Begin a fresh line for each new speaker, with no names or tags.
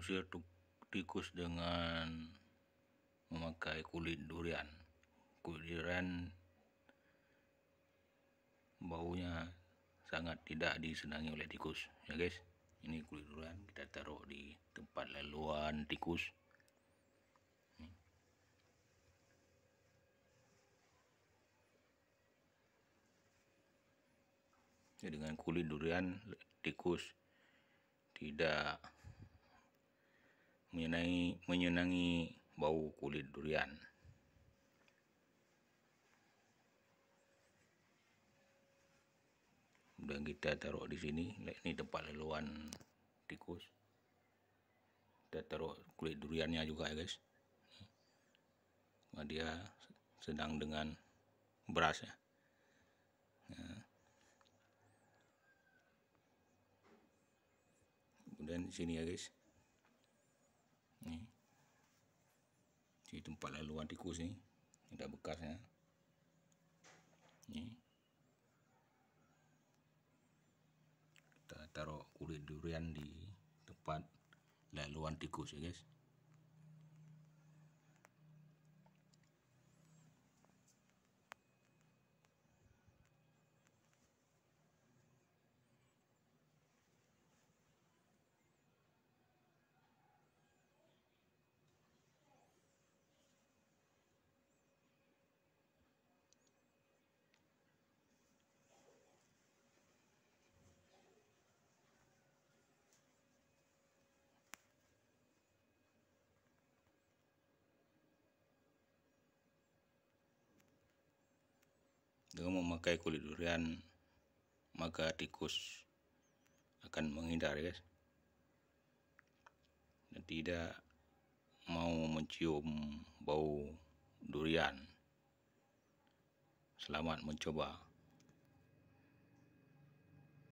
mengusir tikus dengan memakai kulit durian. Kulit durian baunya sangat tidak disenangi oleh tikus, ya guys. Ini kulit durian kita taruh di tempat laluan tikus. dengan kulit durian tikus tidak menyenangi, menyenangi bau kulit durian. Kemudian kita taruh di sini, ini tempat leluan tikus. Kita taruh kulit duriannya juga ya guys. Nah, dia sedang dengan beras ya. Nah. Kemudian di sini ya guys. di tempat laluan tikus ini ada bekasnya ni kita taruh kulit durian di tempat laluan tikus ya guys Dengan memakai kulit durian, maka tikus akan menghindar, ya Dan tidak mau mencium bau durian. Selamat mencoba.